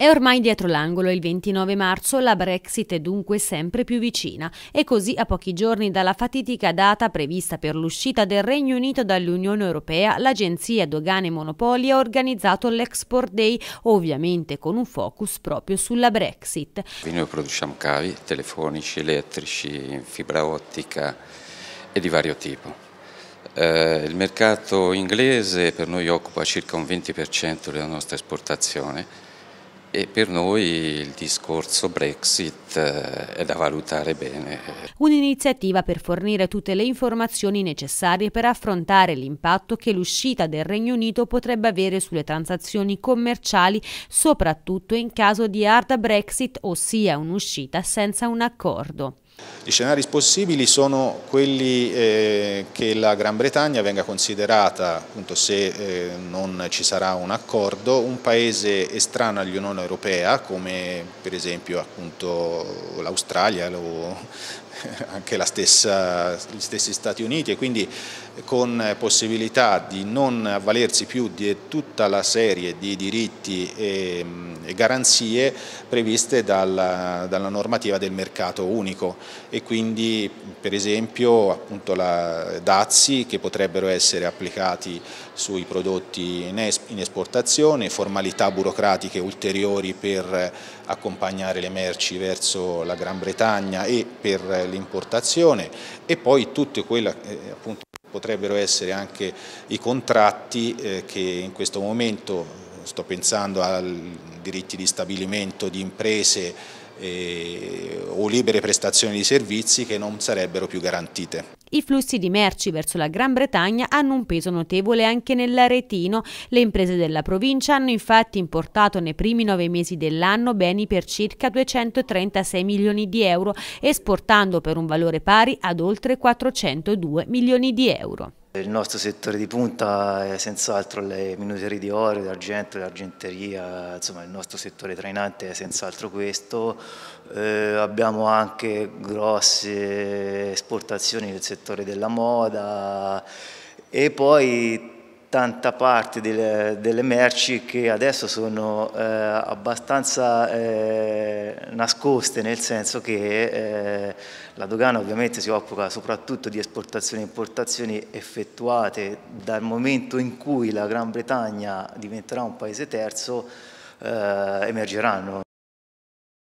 È ormai dietro l'angolo il 29 marzo, la Brexit è dunque sempre più vicina e così a pochi giorni dalla fatidica data prevista per l'uscita del Regno Unito dall'Unione Europea, l'agenzia Dogane Monopoli ha organizzato l'Export Day, ovviamente con un focus proprio sulla Brexit. Noi produciamo cavi telefonici, elettrici, fibra ottica e di vario tipo. Eh, il mercato inglese per noi occupa circa un 20% della nostra esportazione e per noi il discorso Brexit eh, è da valutare bene. Un'iniziativa per fornire tutte le informazioni necessarie per affrontare l'impatto che l'uscita del Regno Unito potrebbe avere sulle transazioni commerciali, soprattutto in caso di hard Brexit, ossia un'uscita senza un accordo. Gli scenari possibili sono quelli eh, che la Gran Bretagna venga considerata, appunto, se eh, non ci sarà un accordo, un paese estraneo all'Unione Europea come per esempio l'Australia o anche stessa, gli stessi Stati Uniti e quindi con possibilità di non avvalersi più di tutta la serie di diritti e, e garanzie previste dalla, dalla normativa del mercato unico e quindi per esempio appunto la dazi che potrebbero essere applicati sui prodotti in esportazione, formalità burocratiche ulteriori per accompagnare le merci verso la Gran Bretagna e per l'importazione e poi tutte quelle eh, appunto potrebbero essere anche i contratti eh, che in questo momento sto pensando ai diritti di stabilimento di imprese eh, o libere prestazioni di servizi che non sarebbero più garantite. I flussi di merci verso la Gran Bretagna hanno un peso notevole anche nell'Aretino. Le imprese della provincia hanno infatti importato nei primi nove mesi dell'anno beni per circa 236 milioni di euro, esportando per un valore pari ad oltre 402 milioni di euro. Il nostro settore di punta è senz'altro le minuterie di oro, d'argento, l'argenteria, insomma il nostro settore trainante è senz'altro questo. Eh, abbiamo anche grosse esportazioni nel settore della moda e poi tanta parte delle, delle merci che adesso sono eh, abbastanza eh, nascoste, nel senso che eh, la dogana ovviamente si occupa soprattutto di esportazioni e importazioni effettuate dal momento in cui la Gran Bretagna diventerà un paese terzo, eh, emergeranno.